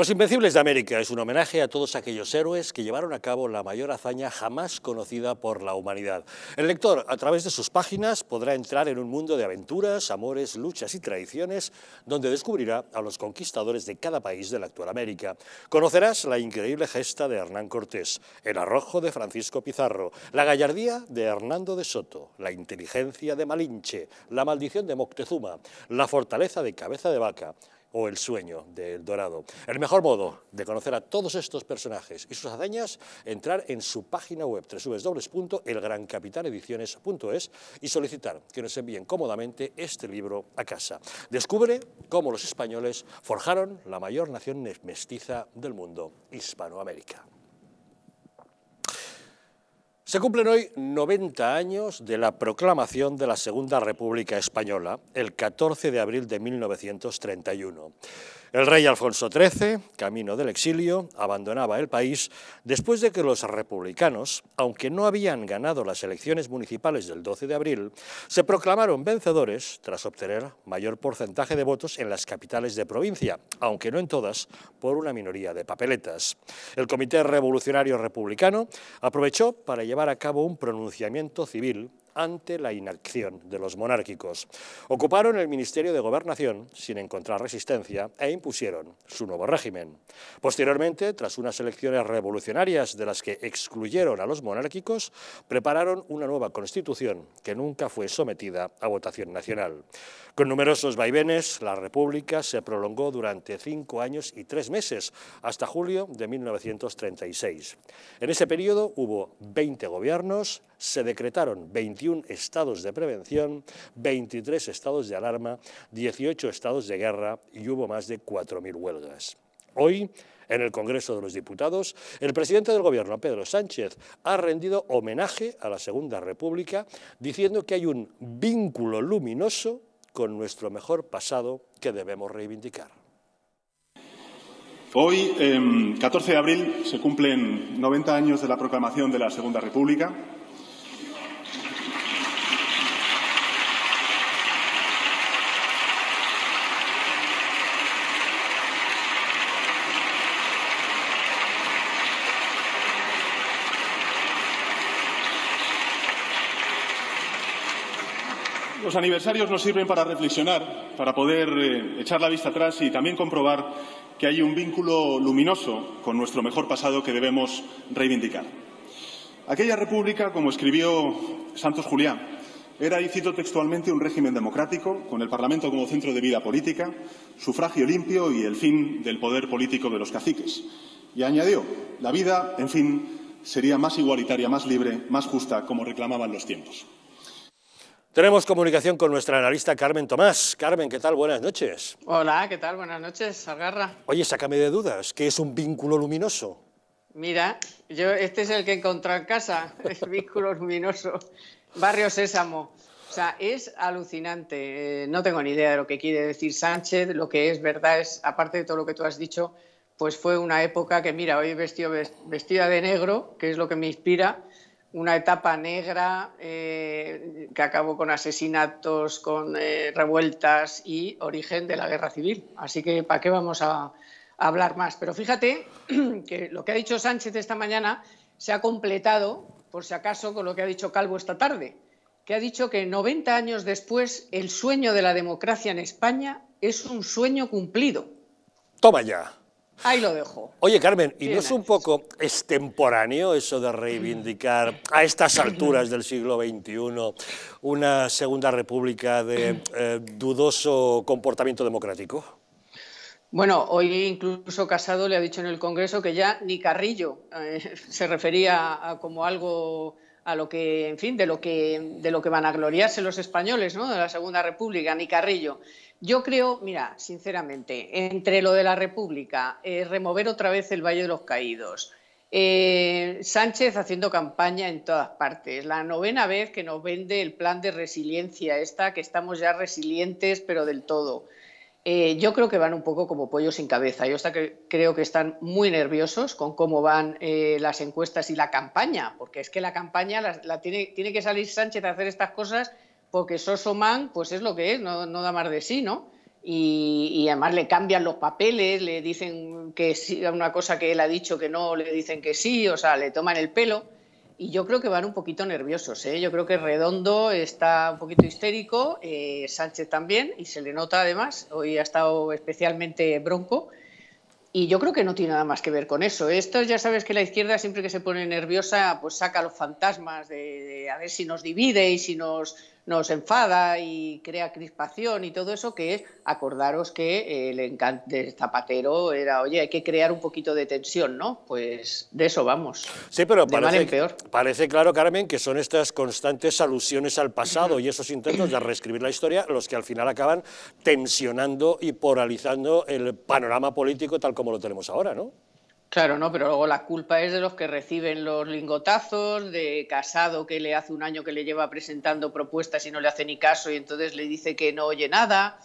Los Invencibles de América es un homenaje a todos aquellos héroes que llevaron a cabo la mayor hazaña jamás conocida por la humanidad. El lector, a través de sus páginas, podrá entrar en un mundo de aventuras, amores, luchas y traiciones, donde descubrirá a los conquistadores de cada país de la actual América. Conocerás la increíble gesta de Hernán Cortés, el arrojo de Francisco Pizarro, la gallardía de Hernando de Soto, la inteligencia de Malinche, la maldición de Moctezuma, la fortaleza de Cabeza de Vaca o El sueño del Dorado. El mejor modo de conocer a todos estos personajes y sus hazañas, entrar en su página web www.elgrancapitanediciones.es y solicitar que nos envíen cómodamente este libro a casa. Descubre cómo los españoles forjaron la mayor nación mestiza del mundo, Hispanoamérica. Se cumplen hoy 90 años de la proclamación de la Segunda República Española, el 14 de abril de 1931. El rey Alfonso XIII, camino del exilio, abandonaba el país después de que los republicanos, aunque no habían ganado las elecciones municipales del 12 de abril, se proclamaron vencedores tras obtener mayor porcentaje de votos en las capitales de provincia, aunque no en todas, por una minoría de papeletas. El Comité Revolucionario Republicano aprovechó para llevar a cabo un pronunciamiento civil ante la inacción de los monárquicos. Ocuparon el Ministerio de Gobernación sin encontrar resistencia e impusieron su nuevo régimen. Posteriormente, tras unas elecciones revolucionarias de las que excluyeron a los monárquicos, prepararon una nueva constitución que nunca fue sometida a votación nacional. Con numerosos vaivenes, la República se prolongó durante cinco años y tres meses, hasta julio de 1936. En ese periodo hubo 20 gobiernos, se decretaron 21 estados de prevención, 23 estados de alarma, 18 estados de guerra y hubo más de 4.000 huelgas. Hoy, en el Congreso de los Diputados, el presidente del Gobierno, Pedro Sánchez, ha rendido homenaje a la Segunda República diciendo que hay un vínculo luminoso con nuestro mejor pasado que debemos reivindicar. Hoy, 14 em, de abril, se cumplen 90 años de la proclamación de la Segunda República. Los aniversarios nos sirven para reflexionar, para poder eh, echar la vista atrás y también comprobar que hay un vínculo luminoso con nuestro mejor pasado que debemos reivindicar. Aquella república, como escribió Santos Julián, era, y cito textualmente, un régimen democrático, con el Parlamento como centro de vida política, sufragio limpio y el fin del poder político de los caciques. Y añadió, la vida, en fin, sería más igualitaria, más libre, más justa, como reclamaban los tiempos. Tenemos comunicación con nuestra analista Carmen Tomás. Carmen, ¿qué tal? Buenas noches. Hola, ¿qué tal? Buenas noches, Algarra. Oye, sácame de dudas, ¿qué es un vínculo luminoso? Mira, yo este es el que encontré en casa, el vínculo luminoso, Barrio Sésamo. O sea, es alucinante. Eh, no tengo ni idea de lo que quiere decir Sánchez. Lo que es verdad es, aparte de todo lo que tú has dicho, pues fue una época que, mira, hoy vestida de negro, que es lo que me inspira, una etapa negra eh, que acabó con asesinatos, con eh, revueltas y origen de la guerra civil. Así que, ¿para qué vamos a, hablar más? Pero fíjate que lo que ha dicho Sánchez esta mañana se ha completado, por si acaso, con lo que ha dicho Calvo esta tarde, que ha dicho que 90 años después el sueño de la democracia en España es un sueño cumplido. Toma ya. Ahí lo dejo. Oye, Carmen, ¿y no es un poco extemporáneo eso de reivindicar a estas alturas del siglo XXI una Segunda República de eh, dudoso comportamiento democrático? Bueno, hoy incluso Casado le ha dicho en el Congreso que ya ni Carrillo eh, se refería a como algo a lo que, en fin, de lo que, van a gloriarse los españoles, ¿no? De la Segunda República, ni Carrillo. Yo creo, mira, sinceramente, entre lo de la República, eh, remover otra vez el Valle de los Caídos, eh, Sánchez haciendo campaña en todas partes. La novena vez que nos vende el plan de resiliencia, esta que estamos ya resilientes, pero del todo. Eh, yo creo que van un poco como pollo sin cabeza. Yo creo que están muy nerviosos con cómo van eh, las encuestas y la campaña, porque es que la campaña tiene, tiene, que salir Sánchez a hacer estas cosas porque Sosoman pues es lo que es, no, no da más de sí, ¿no? Y, y, además le cambian los papeles, le dicen que sí a una cosa que él ha dicho que no, le dicen que sí, o sea, le toman el pelo. Y yo creo que van un poquito nerviosos. ¿eh? Yo creo que Redondo está un poquito histérico, eh, Sánchez también, y se le nota además. Hoy ha estado especialmente bronco. Y yo creo que no tiene nada más que ver con eso. ¿eh? Esto ya sabes que la izquierda siempre que se pone nerviosa, pues saca los fantasmas de a ver si nos divide y si nos nos enfada y crea crispación y todo eso, que es acordaros que eh, el encante Zapatero era, oye, hay que crear un poquito de tensión, ¿no? Pues de eso vamos. Sí, pero parece, peor. parece claro, Carmen, que son estas constantes alusiones al pasado y esos intentos de reescribir la historia los que al final acaban tensionando y polarizando el panorama político tal como lo tenemos ahora, ¿no? Claro, no, pero luego la culpa es de los que reciben los lingotazos, de Casado que le hace un año que le lleva presentando propuestas y no le hace ni caso y entonces le dice que no oye nada.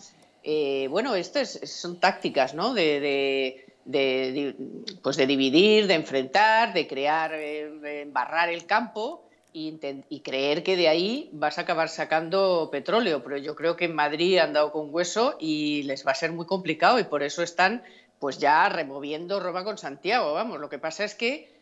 Eh, bueno, estas son tácticas, ¿no? De, pues de dividir, de enfrentar, de crear, eh, embarrar el campo y, y creer que de ahí vas a acabar sacando petróleo. Pero yo creo que en Madrid han dado con hueso y les va a ser muy complicado y por eso están pues ya removiendo Roma con Santiago, vamos. Lo que pasa es que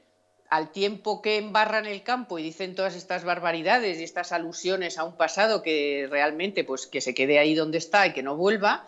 al tiempo que embarran el campo y dicen todas estas barbaridades y estas alusiones a un pasado que realmente pues que se quede ahí donde está y que no vuelva,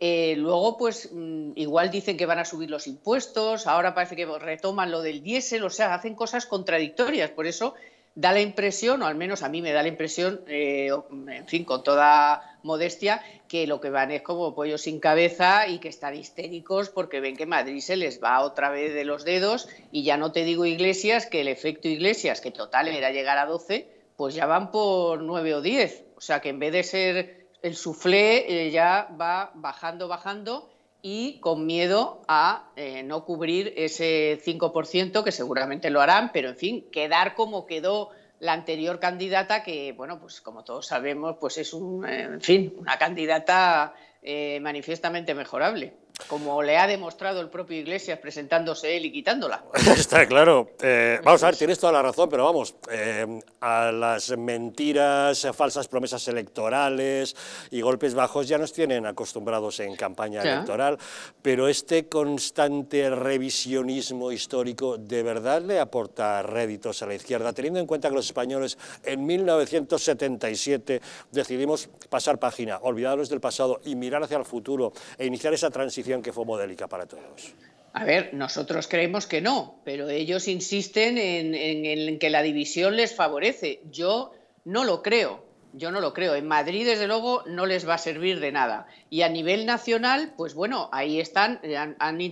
eh, luego pues mm, igual dicen que van a subir los impuestos, ahora parece que retoman lo del diésel, o sea, hacen cosas contradictorias. Por eso da la impresión, o al menos a mí me da la impresión, eh, en fin, con toda modestia, que lo que van es como pollos sin cabeza y que están histéricos porque ven que Madrid se les va otra vez de los dedos y ya no te digo Iglesias, que el efecto Iglesias, que total era llegar a 12, pues ya van por 9 o 10. O sea que en vez de ser el suflé, eh, ya va bajando, bajando y con miedo a eh, no cubrir ese 5%, que seguramente lo harán, pero en fin, quedar como quedó la anterior candidata, que, bueno, pues como todos sabemos, pues es un, eh, en fin, una candidata eh, manifiestamente mejorable como le ha demostrado el propio Iglesias presentándose él y quitándola. Está claro. Eh, vamos a ver, pues- tienes toda la razón, pero vamos, eh, a las mentiras, falsas promesas electorales y golpes bajos ya nos tienen acostumbrados en campaña electoral, pero este constante revisionismo histórico de verdad le aporta réditos a la izquierda, teniendo en cuenta que los españoles en 1977 decidimos pasar página, olvidarnos del pasado y mirar hacia el futuro e iniciar esa transición que fue modélica para todos. A ver, nosotros creemos que no, pero ellos insisten en, que la división les favorece. Yo no lo creo, yo no lo creo. En Madrid, desde luego, no les va a servir de nada. Y a nivel nacional, pues bueno, ahí están,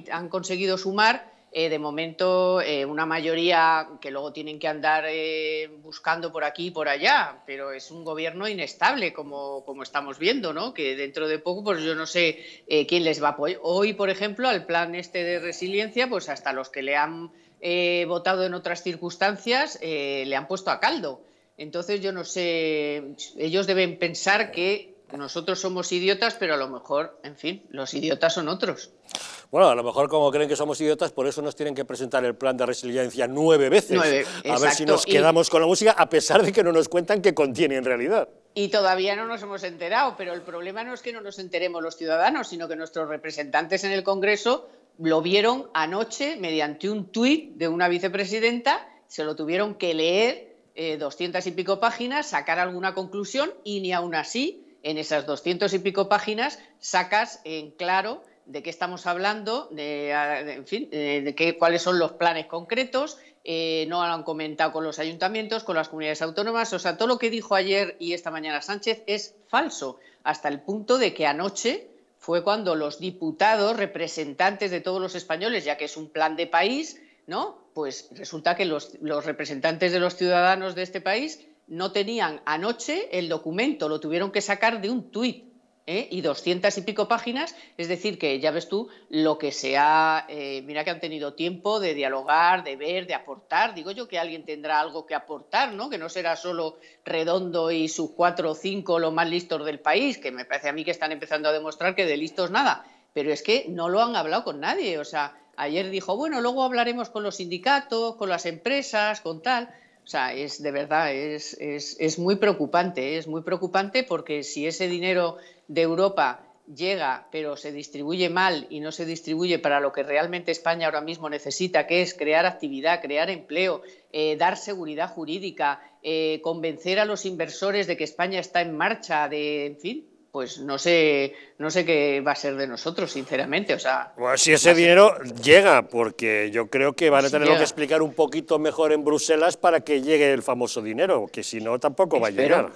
han conseguido sumar eh, de momento eh, una mayoría que luego tienen que andar eh, buscando por aquí y por allá, pero es un gobierno inestable, como, como estamos viendo, ¿no? que dentro de poco, pues yo no sé quién les va a apoyar. Hoy, por ejemplo, al plan este de resiliencia, pues hasta los que le han votado en otras circunstancias le han puesto a caldo. Entonces yo no sé, ellos deben pensar que nosotros somos idiotas, pero a lo mejor, en fin, los idiotas son otros. Bueno, a lo mejor como creen que somos idiotas, por eso nos tienen que presentar el plan de resiliencia nueve veces. a ver si nos quedamos con la música, a pesar de que no nos cuentan qué contiene en realidad. Y todavía no nos hemos enterado, pero el problema no es que no nos enteremos los ciudadanos, sino que nuestros representantes en el Congreso lo vieron anoche mediante un tuit de una vicepresidenta, se lo tuvieron que leer eh, doscientas y pico páginas, sacar alguna conclusión y ni aún así en esas doscientos y pico páginas sacas en claro de qué estamos hablando, de, en fin, eh, de qué, cuáles son los planes concretos, eh, no han comentado con los ayuntamientos, con las comunidades autónomas, o sea, todo lo que dijo ayer y esta mañana Sánchez es falso, hasta el punto de que anoche fue cuando los diputados, representantes de todos los españoles, ya que es un plan de país, ¿no? Pues resulta que los representantes de los ciudadanos de este país no tenían anoche el documento, lo tuvieron que sacar de un tuit. ¿eh? Y doscientas y pico páginas, es decir, que ya ves tú lo que se ha. Eh, mira que han tenido tiempo de dialogar, de ver, de aportar. Digo yo que alguien tendrá algo que aportar, ¿no? Que no será solo Redondo y sus cuatro o cinco los más listos del país, que me parece a mí que están empezando a demostrar que de listos nada. Pero es que no lo han hablado con nadie. O sea, ayer dijo, bueno, luego hablaremos con los sindicatos, con las empresas, con tal. O sea, es de verdad, es, muy preocupante, es muy preocupante porque si ese dinero de Europa llega, pero se distribuye mal y no se distribuye para lo que realmente España ahora mismo necesita, que es crear actividad, crear empleo, eh, dar seguridad jurídica, eh, convencer a los inversores de que España está en marcha, de, en fin, pues no sé, no sé qué va a ser de nosotros, sinceramente. O sea, si ese dinero llega, porque yo creo que van a tener que explicar un poquito mejor en Bruselas para que llegue el famoso dinero, que si no tampoco va a llegar.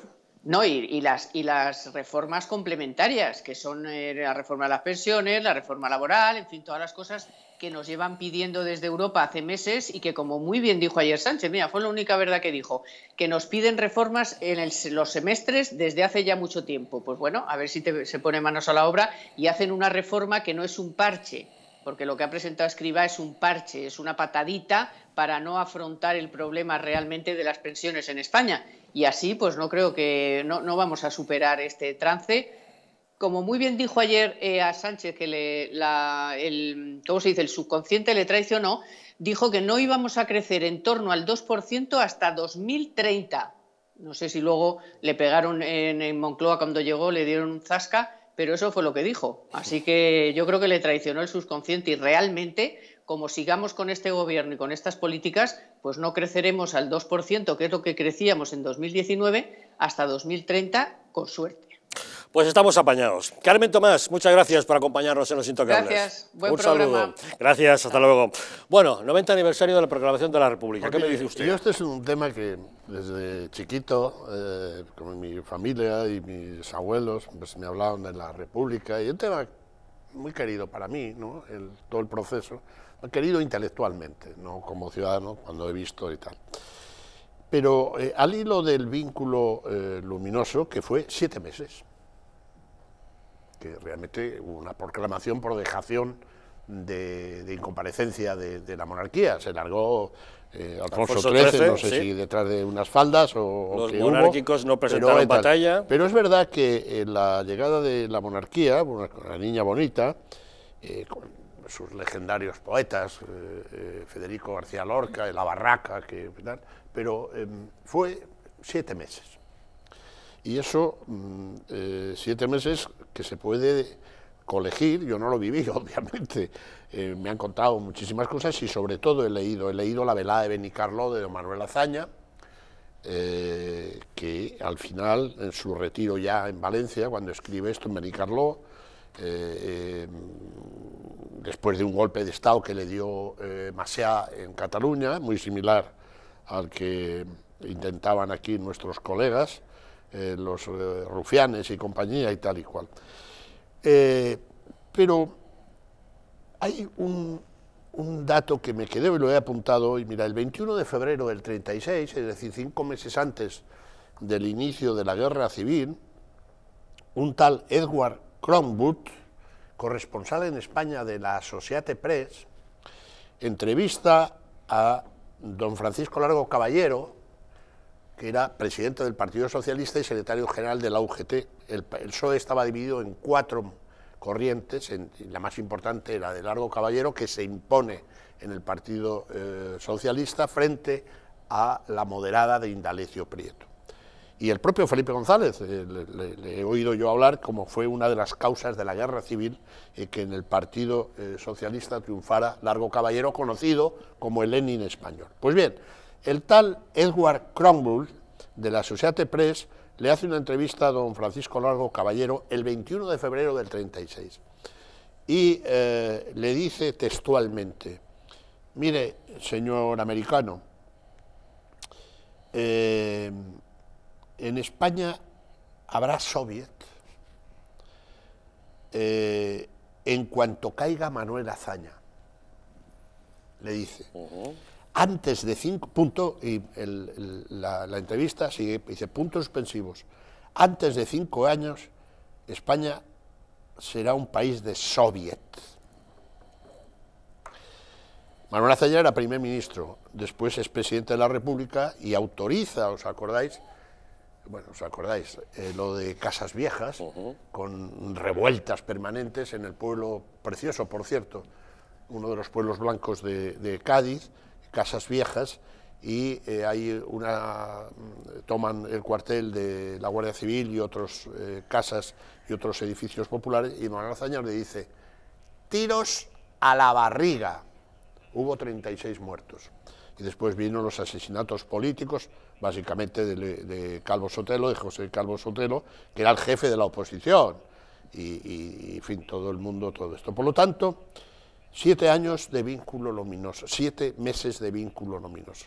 No, y, las, y las reformas complementarias, que son eh, la reforma de las pensiones, la reforma laboral, en fin, todas las cosas que nos llevan pidiendo desde Europa hace meses y que, como muy bien dijo ayer Sánchez, mira, fue la única verdad que dijo, que nos piden reformas en los semestres desde hace ya mucho tiempo. Pues bueno, a ver si se pone manos a la obra y hacen una reforma que no es un parche, porque lo que ha presentado Escriba es un parche, es una patadita para no afrontar el problema realmente de las pensiones en España y así pues no creo que no, vamos a superar este trance. Como muy bien dijo ayer eh, a Sánchez que le, la, el, dice? el subconsciente le traicionó, dijo que no íbamos a crecer en torno al 2% hasta 2030. No sé si luego le pegaron en, en Moncloa cuando llegó, le dieron un zasca, pero eso fue lo que dijo. Así que yo creo que le traicionó el subconsciente y realmente como sigamos con este gobierno y con estas políticas, pues no creceremos al 2%, que es lo que crecíamos en 2019, hasta 2030, con suerte. Pues estamos apañados. Carmen Tomás, muchas gracias por acompañarnos en Los Intocables. Gracias, buen Gracias, hasta luego. Bueno, 90 aniversario de la Proclamación de la República. ¿Qué me dice usted? Yo este es un tema que desde chiquito, eh, con mi familia y mis abuelos, pues me hablaban de la República y un tema muy querido para mí, ¿no? El, todo el proceso querido intelectualmente, no como ciudadano, cuando he visto y tal. Pero eh, al hilo del vínculo eh, luminoso, que fue siete meses, que realmente hubo una proclamación por dejación de, incomparecencia de, la monarquía, se largó eh, Alfonso, XIII, no sé si detrás de unas faldas o... Los monárquicos no presentaron batalla. Pero es verdad que la llegada de la monarquía, con niña bonita, sus legendarios poetas, eh, eh, Federico García Lorca, La Barraca, que, pero em, fue siete meses. Y eso, mm, eh, siete meses que se puede colegir, yo no lo viví, obviamente, me han contado muchísimas cosas y sobre todo he leído, he leído La velada de Benicarló de don Manuel Azaña, que al final, en su retiro ya en Valencia, cuando escribe esto en Benicarló, eh, eh, después de un golpe de Estado que le dio eh, en Cataluña, muy similar al que intentaban aquí nuestros colegas, eh, los rufianes y compañía y tal y cual. pero hay un, dato que me quedé y lo he apuntado hoy. Mira, el 21 de febrero del 36, es decir, cinco meses antes del inicio de la guerra civil, un tal Edward Cromwood, corresponsal en España de la Societe Press, entrevista a don Francisco Largo Caballero, que era presidente del Partido Socialista y secretario general de la UGT. El, PSOE estaba dividido en cuatro corrientes, la más importante era de Largo Caballero, que se impone en el Partido eh, Socialista frente a la moderada de Indalecio Prieto y el propio Felipe González, eh, le, he oído yo hablar como fue una de las causas de la guerra civil eh, que en el Partido eh, Socialista triunfara Largo Caballero, conocido como el Lenin español. Pues bien, el tal Edward Cromwell, de la Societe Press, le hace una entrevista a don Francisco Largo Caballero el 21 de febrero del 36 y le dice textualmente, mire, señor americano, eh, en España habrá soviet eh, en cuanto caiga Manuel Azaña. Le dice. Antes de cinco, punto, y la, la, entrevista sigue, dice, puntos suspensivos. Antes de cinco años, España será un país de soviet. Manuel Azaña era primer ministro, después es presidente de la República y autoriza, ¿os acordáis?, bueno, os acordáis, eh, lo de casas viejas, con revueltas permanentes en el pueblo precioso, por cierto, uno de los pueblos blancos de, Cádiz, casas viejas, y hay eh, una, mm, toman el cuartel de la Guardia Civil y otras eh, casas y otros edificios populares, y Manuel Azañar le dice, tiros a la barriga. Hubo 36 muertos. Y después vino los asesinatos políticos, básicamente de, Calvo Sotelo, de José Calvo Sotelo, que era el jefe de la oposición, y, en fin, todo el mundo, todo esto. Por lo tanto, siete años de vínculo luminoso, siete meses de vínculo luminoso.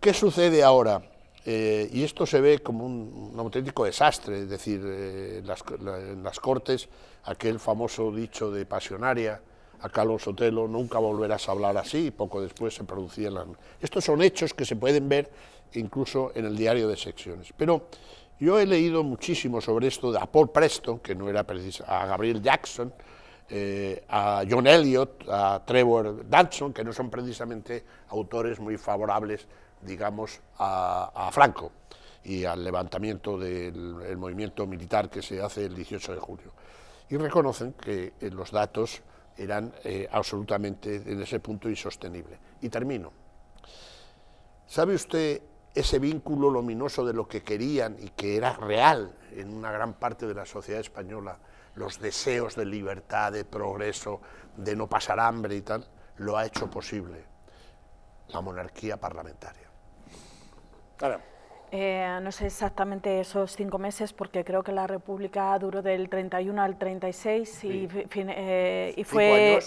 ¿Qué sucede ahora? Eh, y esto se ve como un, auténtico desastre, es decir, eh, en, las, Cortes, aquel famoso dicho de pasionaria, a Carlos Sotelo, nunca volverás a hablar así, y poco después se producían... Estos son hechos que se pueden ver incluso en el diario de secciones. Pero yo he leído muchísimo sobre esto de a Paul Preston, que no era preciso. a Gabriel Jackson, eh, a John Elliot, a Trevor Danson, que no son precisamente autores muy favorables, digamos, a, Franco y al levantamiento del movimiento militar que se hace el 18 de julio. Y reconocen que eh, los datos eran eh, absolutamente en ese punto insostenibles. Y termino. ¿Sabe usted ese vínculo luminoso de lo que querían y que era real en una gran parte de la sociedad española, los deseos de libertad, de progreso, de no pasar hambre y tal, lo ha hecho posible la monarquía parlamentaria. Eh, no sé exactamente esos cinco meses, porque creo que la República duró del 31 al 36 y, eh, fue...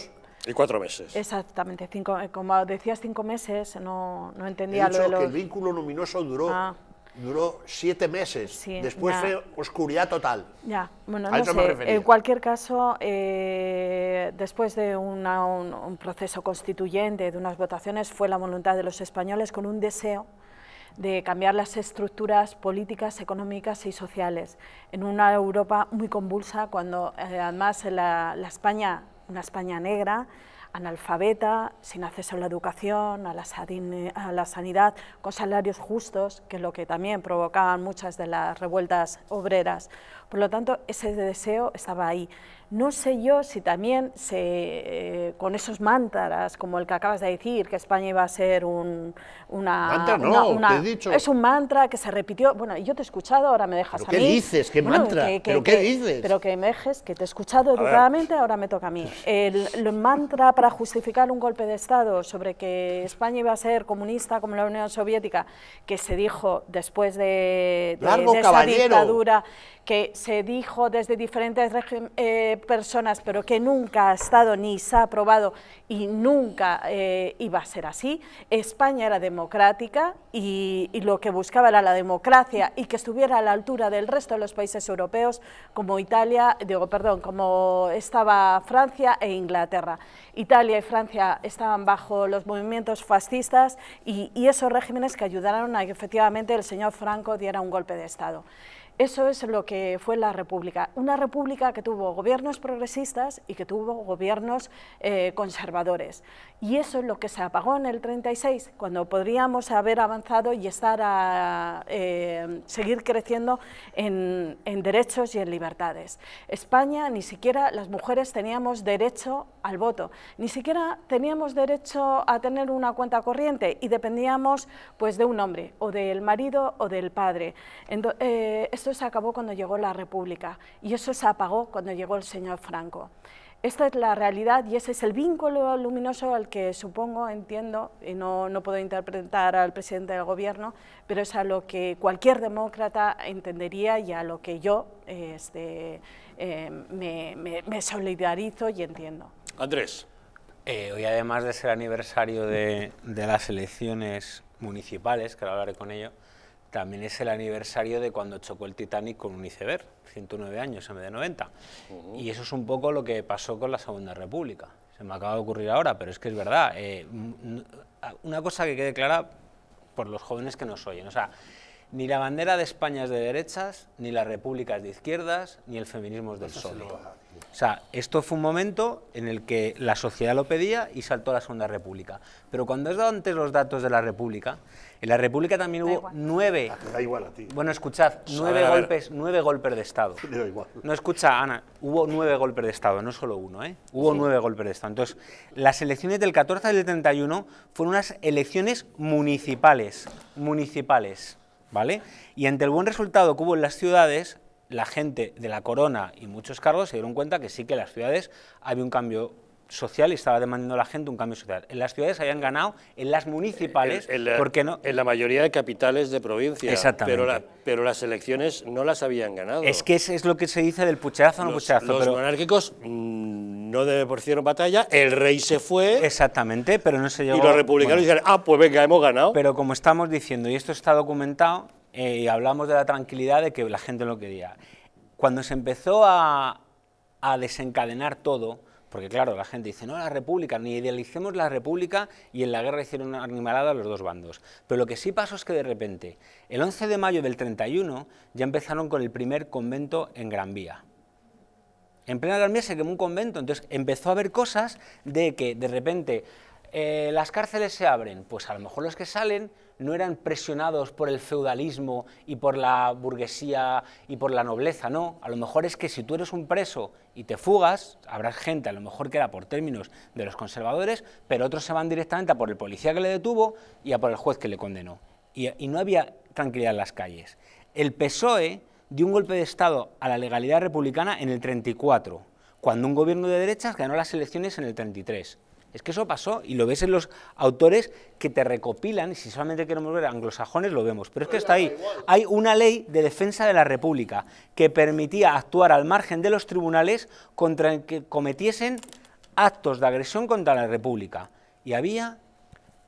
Y cuatro meses. Exactamente, cinco, eh, como decías cinco meses, no, no entendía He que el vínculo luminoso duró, ah. duró siete meses, después fue oscuridad total. Ya, bueno, no sé, en cualquier caso, eh, después de un, proceso constituyente, de unas votaciones, fue la voluntad de los españoles con un deseo de cambiar las estructuras políticas, económicas y sociales en una Europa muy convulsa, cuando eh, además la España una España negra, analfabeta, sin acceso a la educación, a la, sanidad, con salarios justos, que es lo que también provocaban muchas de las revueltas obreras, por lo tanto, ese deseo estaba ahí. No sé yo si también se, eh, con esos mantras, como el que acabas de decir, que España iba a ser una... Es un mantra que se repitió. Bueno, yo te he escuchado, ahora me dejas a mí. ¿Qué dices? ¿Qué mantra? ¿Pero qué dices? Pero que me dejes, que te he escuchado educadamente, ahora me toca a mí. El, mantra para justificar un golpe de Estado sobre que España iba a ser comunista como la Unión Soviética, que se dijo después de, esa dictadura, que se dijo desde diferentes eh, personas, pero que nunca ha estado ni se ha aprobado y nunca eh, iba a ser así. España era democrática y, lo que buscaba era la democracia y que estuviera a la altura del resto de los países europeos, como Italia, digo, perdón, como estaba Francia e Inglaterra. Italia y Francia estaban bajo los movimientos fascistas y, y esos regímenes que ayudaron a que efectivamente el señor Franco diera un golpe de Estado. Eso es lo que fue la República, una República que tuvo gobiernos progresistas y que tuvo gobiernos eh, conservadores. Y eso es lo que se apagó en el 36, cuando podríamos haber avanzado y estar a eh, seguir creciendo en, en derechos y en libertades. España ni siquiera las mujeres teníamos derecho al voto. Ni siquiera teníamos derecho a tener una cuenta corriente y dependíamos pues, de un hombre, o del marido o del padre. Eh, esto se acabó cuando llegó la República y eso se apagó cuando llegó el señor Franco. Esta es la realidad y ese es el vínculo luminoso al que supongo, entiendo, y no, puedo interpretar al presidente del gobierno, pero es a lo que cualquier demócrata entendería y a lo que yo este, eh, me solidarizo y entiendo. Andrés. Eh, hoy además de ser aniversario de, las elecciones municipales, que ahora hablaré con ello, también es el aniversario de cuando chocó el Titanic con un iceberg, 109 años en vez de 90. Y eso es un poco lo que pasó con la Segunda República. Se me acaba de ocurrir ahora, pero es que es verdad. Eh, mm, una cosa que quede clara por los jóvenes que nos oyen. O sea, ni la bandera de España es de derechas, ni las repúblicas de izquierdas, ni el feminismo es del sol. O sea, esto fue un momento en el que la sociedad lo pedía y saltó la Segunda República. Pero cuando has dado antes los datos de la República, en la República también hubo nueve... Da igual a ti. Bueno, escuchad, nueve, golpes, nueve golpes de Estado. No, escucha, Ana, hubo nueve golpes de Estado, no solo uno, ¿eh? Hubo nueve golpes de Estado. Entonces, las elecciones del 14 del 31 fueron unas elecciones municipales, municipales, ¿vale? Y ante el buen resultado que hubo en las ciudades, la gente de la corona y muchos cargos se dieron cuenta que sí que en las ciudades había un cambio social y estaba demandando a la gente un cambio social. En las ciudades habían ganado, en las municipales, en, la, no? En la mayoría de capitales de provincia, Exactamente. Pero, las elecciones no las habían ganado. Es que es, lo que se dice del o no pucheazo. Los monárquicos monárquicos mm, deben por cierto batalla, el rey se fue. Exactamente, pero no se llegó... Y los republicanos dijeron, ah, pues venga, hemos ganado. Pero como estamos diciendo, y esto está documentado, eh, y hablamos de la tranquilidad de que la gente lo quería. Cuando se empezó a, a desencadenar todo, porque claro, la gente dice, no, la República, ni idealicemos la República y en la guerra hicieron una animalada los dos bandos. Pero lo que sí pasó es que de repente, el 11 de mayo del 31, ya empezaron con el primer convento en Gran Vía. En plena Gran Vía se quemó un convento, entonces empezó a haber cosas de que de repente eh, las cárceles se abren, pues a lo mejor los que salen no eran presionados por el feudalismo y por la burguesía y por la nobleza, no. A lo mejor es que si tú eres un preso y te fugas, habrá gente, a lo mejor que era por términos de los conservadores, pero otros se van directamente a por el policía que le detuvo y a por el juez que le condenó. Y, y no había tranquilidad en las calles. El PSOE dio un golpe de Estado a la legalidad republicana en el 34, cuando un gobierno de derechas ganó las elecciones en el 33. Es que eso pasó y lo ves en los autores que te recopilan, y si solamente queremos ver anglosajones lo vemos, pero es que está ahí. Hay una ley de defensa de la República que permitía actuar al margen de los tribunales contra el que cometiesen actos de agresión contra la República. Y había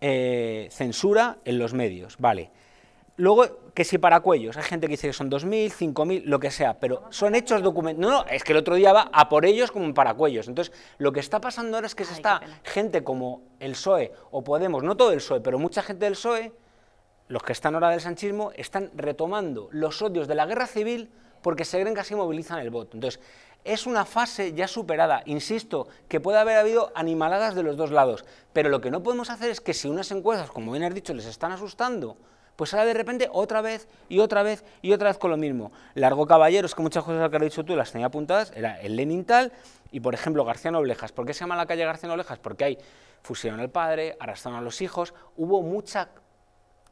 eh, censura en los medios, vale. Luego, que si paracuellos, hay gente que dice que son 2.000, 5.000, lo que sea, pero son hechos documentos No, no, es que el otro día va a por ellos como un paracuellos. Entonces, lo que está pasando ahora es que se está gente como el PSOE o Podemos, no todo el PSOE, pero mucha gente del PSOE, los que están ahora del sanchismo, están retomando los odios de la guerra civil porque se creen que así movilizan el voto. Entonces, es una fase ya superada, insisto, que puede haber habido animaladas de los dos lados, pero lo que no podemos hacer es que si unas encuestas, como bien has dicho, les están asustando, pues ahora de repente otra vez y otra vez y otra vez con lo mismo. Largo Caballeros, que muchas cosas que has dicho tú las tenía apuntadas, era el Lenin tal y por ejemplo García Noblejas. ¿Por qué se llama la calle García Noblejas? Porque hay fusilaron al padre, arrastraron a los hijos, hubo mucha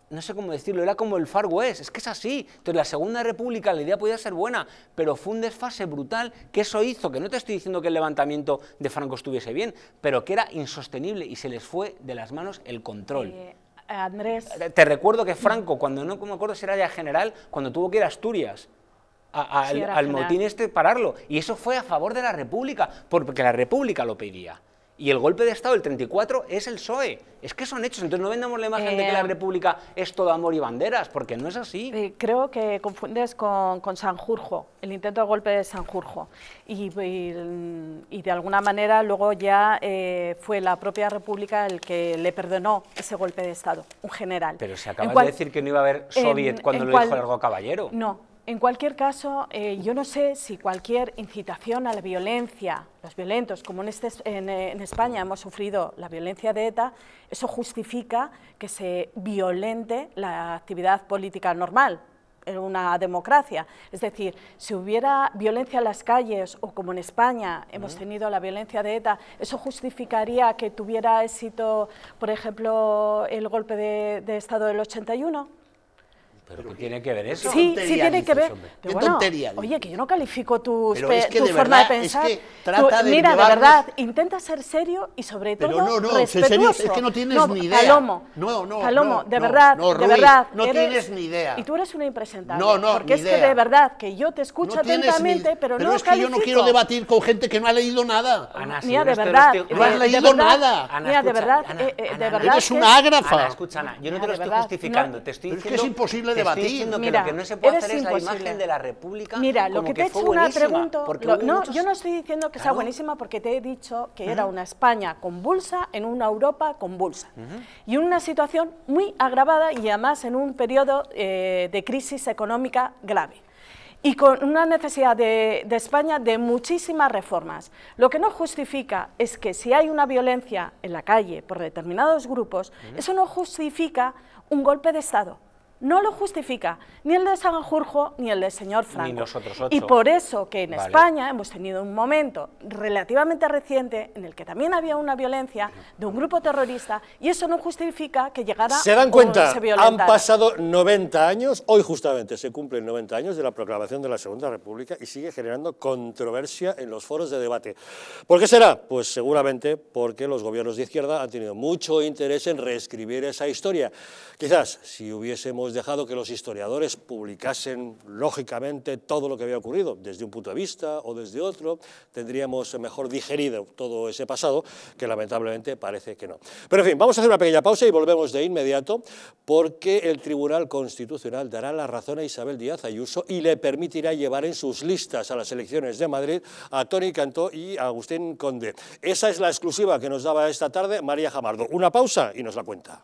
no sé cómo decirlo, era como el Far West, es que es así. Entonces la Segunda República, la idea podía ser buena, pero fue un desfase brutal que eso hizo, que no te estoy diciendo que el levantamiento de Franco estuviese bien, pero que era insostenible y se les fue de las manos el control. Eh, Andrés. Eh, te recuerdo que Franco, cuando no me acuerdo si era ya general, cuando tuvo que ir a Asturias, al motín este pararlo. Y eso fue a favor de la República, porque la República lo pedía. Y el golpe de Estado del 34 es el PSOE. Es que son hechos. Entonces no vendamos la imagen de que la eh, República es todo amor y banderas, porque no es así. Eh, creo que confundes con, Sanjurjo, el intento de golpe de Sanjurjo. Y, y, de alguna manera luego ya eh, fue la propia República el que le perdonó ese golpe de Estado, un general. Pero se acaba de decir que no iba a haber Soviet cuando lo cual, dijo Largo Caballero. No, en cualquier caso, eh, yo no sé si cualquier incitación a la violencia, los violentos, como en, este, eh, en, España hemos sufrido la violencia de ETA, eso justifica que se violente la actividad política normal en una democracia. Es decir, si hubiera violencia en las calles o como en España hemos tenido la violencia de ETA, ¿eso justificaría que tuviera éxito, por ejemplo, el golpe de Estado del 81? ¿Pero, qué tiene que ver eso? Sí, sí tiene que ver. ¿Qué tontería, oye, que yo no califico tu, tu forma de pensar. Es que trata mira, de verdad, intenta ser serio y sobre todo Pero no, no, es que no tienes ni idea. Palomo, no, no, Palomo, de verdad, no, de verdad. No tienes ni idea. Y tú eres una impresentable. No, no, Porque es que de verdad, que yo te escucho atentamente, pero, no es que yo no quiero debatir con gente que no ha leído nada. Ana, mira, de verdad. No has eh, leído nada. Mira, de verdad, eh, eh, de verdad. Eres una ágrafa. Ana, escucha, Ana, yo no te lo estoy justificando, te estoy Es que es imposible Mira, lo que no puede de la República. te he hecho una pregunta. yo no estoy diciendo que sea buenísima porque te he dicho que era una España convulsa en una Europa convulsa. Y una situación muy agravada y además en un periodo eh, de crisis económica grave y con una necesidad de, España de muchísimas reformas. Lo que no justifica es que si hay una violencia en la calle por determinados grupos, eso no justifica un golpe de Estado no lo justifica ni el de Sanjurjo ni el de señor Franco. Y por eso que en España hemos tenido un momento relativamente reciente en el que también había una violencia de un grupo terrorista y eso no justifica que llegara... Se dan cuenta, han pasado 90 años, hoy justamente se cumplen 90 años de la proclamación de la Segunda República y sigue generando controversia en los foros de debate. ¿Por qué será? Pues seguramente porque los gobiernos de izquierda han tenido mucho interés en reescribir esa historia. Quizás si hubiésemos dejado que los historiadores publicasen lógicamente todo lo que había ocurrido, desde un punto de vista o desde otro, tendríamos mejor digerido todo ese pasado, que lamentablemente parece que no. Pero en fin, vamos a hacer una pequeña pausa y volvemos de inmediato, porque el Tribunal Constitucional dará la razón a Isabel Díaz Ayuso y le permitirá llevar en sus listas a las elecciones de Madrid a Tony Cantó y a Agustín Conde. Esa es la exclusiva que nos daba esta tarde María Jamardo. Una pausa y nos la cuenta.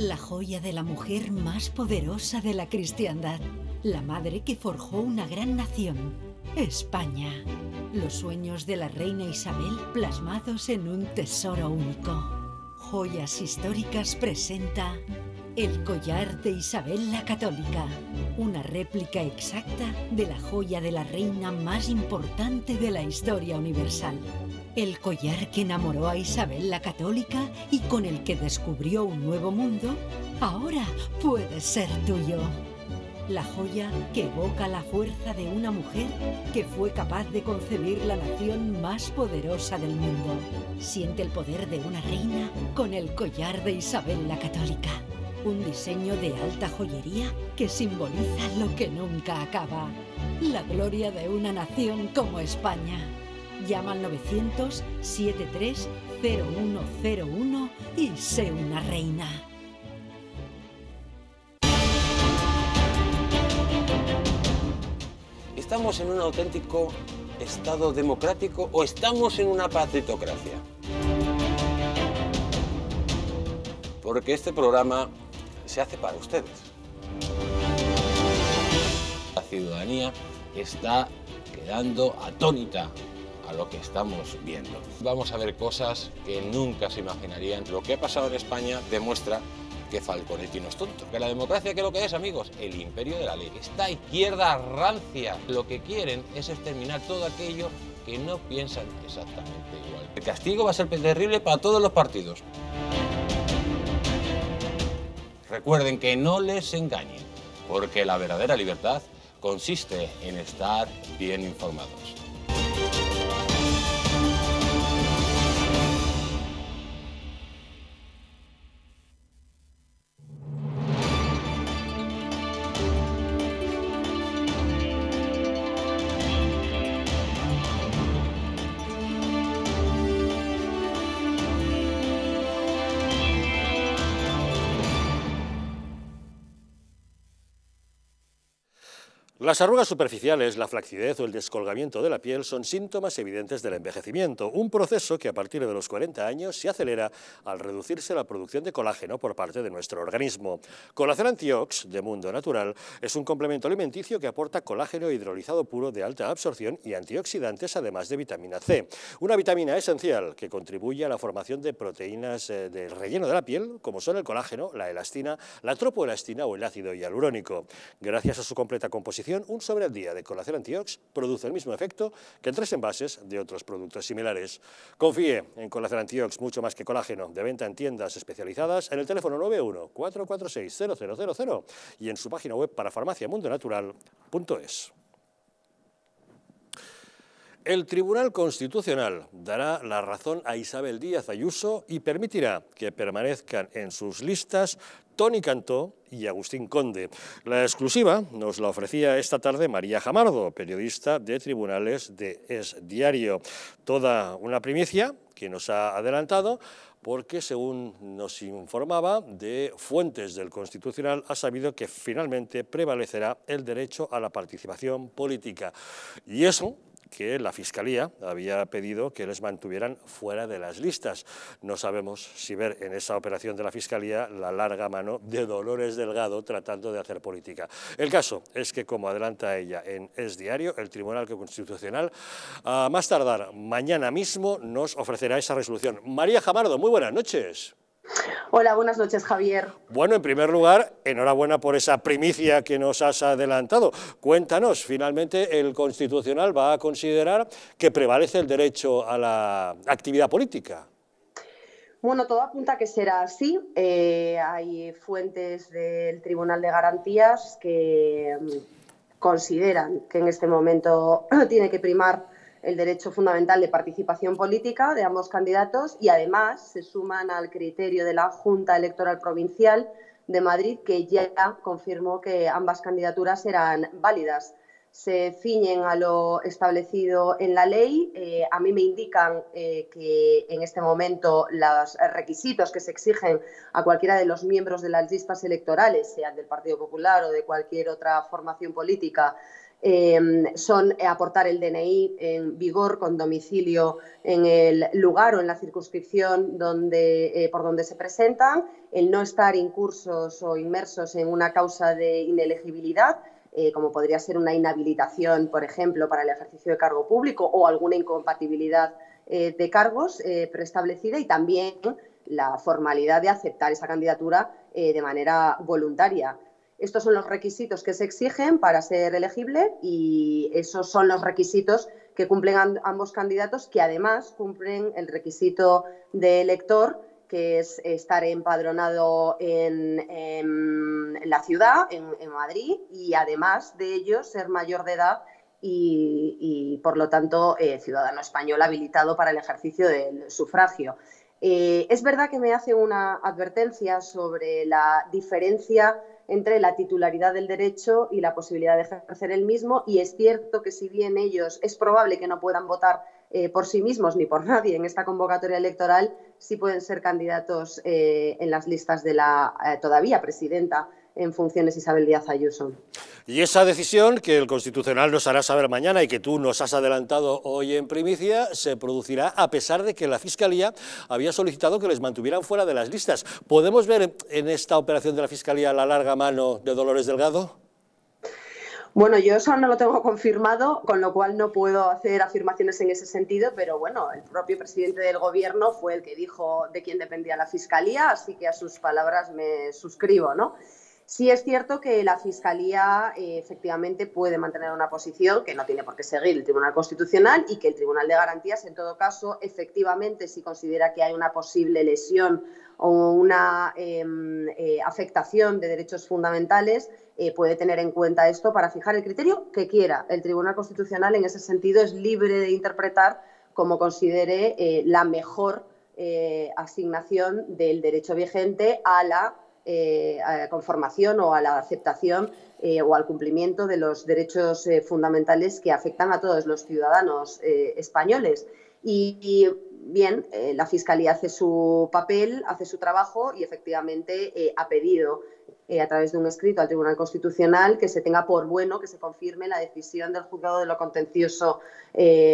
La joya de la mujer más poderosa de la cristiandad. La madre que forjó una gran nación, España. Los sueños de la reina Isabel plasmados en un tesoro único. Joyas Históricas presenta El collar de Isabel la Católica. Una réplica exacta de la joya de la reina más importante de la historia universal. El collar que enamoró a Isabel la Católica y con el que descubrió un nuevo mundo, ahora puede ser tuyo. La joya que evoca la fuerza de una mujer que fue capaz de concebir la nación más poderosa del mundo. Siente el poder de una reina con el collar de Isabel la Católica. Un diseño de alta joyería que simboliza lo que nunca acaba. La gloria de una nación como España. Llama al 900-730101 y sé una reina. ¿Estamos en un auténtico Estado democrático o estamos en una patritocracia? Porque este programa se hace para ustedes. La ciudadanía está quedando atónita lo que estamos viendo. Vamos a ver cosas que nunca se imaginarían. Lo que ha pasado en España demuestra que Falconetti no es tonto. Que la democracia, que lo que es, amigos? El imperio de la ley. Esta izquierda rancia lo que quieren es exterminar todo aquello que no piensan exactamente igual. El castigo va a ser terrible para todos los partidos. Recuerden que no les engañen, porque la verdadera libertad consiste en estar bien informados. Las arrugas superficiales, la flacidez o el descolgamiento de la piel son síntomas evidentes del envejecimiento, un proceso que a partir de los 40 años se acelera al reducirse la producción de colágeno por parte de nuestro organismo. Colacel Antiox, de Mundo Natural, es un complemento alimenticio que aporta colágeno hidrolizado puro de alta absorción y antioxidantes, además de vitamina C, una vitamina esencial que contribuye a la formación de proteínas eh, del relleno de la piel, como son el colágeno, la elastina, la tropoelastina o el ácido hialurónico. Gracias a su completa composición, un sobre al día de colágeno Antiox produce el mismo efecto que tres envases de otros productos similares. Confíe en Colacel Antiox, mucho más que colágeno, de venta en tiendas especializadas, en el teléfono 91 446 000 y en su página web para farmaciamundonatural.es. El Tribunal Constitucional dará la razón a Isabel Díaz Ayuso y permitirá que permanezcan en sus listas Tony Cantó y Agustín Conde. La exclusiva nos la ofrecía esta tarde María Jamardo, periodista de Tribunales de Es Diario. Toda una primicia que nos ha adelantado porque según nos informaba de fuentes del Constitucional ha sabido que finalmente prevalecerá el derecho a la participación política. Y eso que la Fiscalía había pedido que les mantuvieran fuera de las listas. No sabemos si ver en esa operación de la Fiscalía la larga mano de Dolores Delgado tratando de hacer política. El caso es que, como adelanta ella en Es Diario, el Tribunal Constitucional, a más tardar mañana mismo, nos ofrecerá esa resolución. María Jamardo, muy buenas noches. Hola, buenas noches, Javier. Bueno, en primer lugar, enhorabuena por esa primicia que nos has adelantado. Cuéntanos, finalmente el Constitucional va a considerar que prevalece el derecho a la actividad política. Bueno, todo apunta a que será así. Eh, hay fuentes del Tribunal de Garantías que mm, consideran que en este momento tiene que primar el derecho fundamental de participación política de ambos candidatos y además se suman al criterio de la Junta Electoral Provincial de Madrid que ya confirmó que ambas candidaturas eran válidas. Se ciñen a lo establecido en la ley. Eh, a mí me indican eh, que en este momento los requisitos que se exigen a cualquiera de los miembros de las listas electorales, sean del Partido Popular o de cualquier otra formación política, Em, son aportar el DNI en vigor con domicilio en el lugar o en la circunscripción donde, eh, por donde se presentan, el no estar incursos o inmersos en una causa de inelegibilidad, eh, como podría ser una inhabilitación, por ejemplo, para el ejercicio de cargo público o alguna incompatibilidad eh, de cargos preestablecida y también la formalidad de aceptar esa candidatura de manera voluntaria. Estos son los requisitos que se exigen para ser elegible y esos son los requisitos que cumplen ambos candidatos, que además cumplen el requisito de elector, que es estar empadronado en, em, la ciudad, en, Madrid, y además de ello ser mayor de edad y, por lo tanto, eh, ciudadano español habilitado para el ejercicio del sufragio. Eh, es verdad que me hace una advertencia sobre la diferencia entre la titularidad del derecho y la posibilidad de ejercer el mismo. Y es cierto que si bien ellos es probable que no puedan votar eh, por sí mismos ni por nadie en esta convocatoria electoral, sí pueden ser candidatos eh, en las listas de la eh, todavía presidenta en funciones Isabel Díaz Ayuso. Y esa decisión que el Constitucional nos hará saber mañana y que tú nos has adelantado hoy en primicia, se producirá a pesar de que la Fiscalía había solicitado que les mantuvieran fuera de las listas. ¿Podemos ver en esta operación de la Fiscalía la larga mano de Dolores Delgado? Bueno, yo eso no lo tengo confirmado, con lo cual no puedo hacer afirmaciones en ese sentido, pero bueno, el propio presidente del gobierno fue el que dijo de quién dependía la fiscalía, así que a sus palabras me suscribo, ¿no? Sí es cierto que la Fiscalía eh, efectivamente puede mantener una posición que no tiene por qué seguir el Tribunal Constitucional y que el Tribunal de Garantías, en todo caso, efectivamente, si considera que hay una posible lesión o una em, eh, afectación de derechos fundamentales, eh, puede tener en cuenta esto para fijar el criterio que quiera. El Tribunal Constitucional, en ese sentido, es libre de interpretar como considere la mejor asignación del derecho vigente a la eh, a conformación o a la aceptación eh, o al cumplimiento de los derechos eh, fundamentales que afectan a todos los ciudadanos españoles. Y, bien, la Fiscalía hace su papel, hace su trabajo y efectivamente ha pedido a través de un escrito al Tribunal Constitucional que se tenga por bueno que se confirme la decisión del Juzgado de lo Contencioso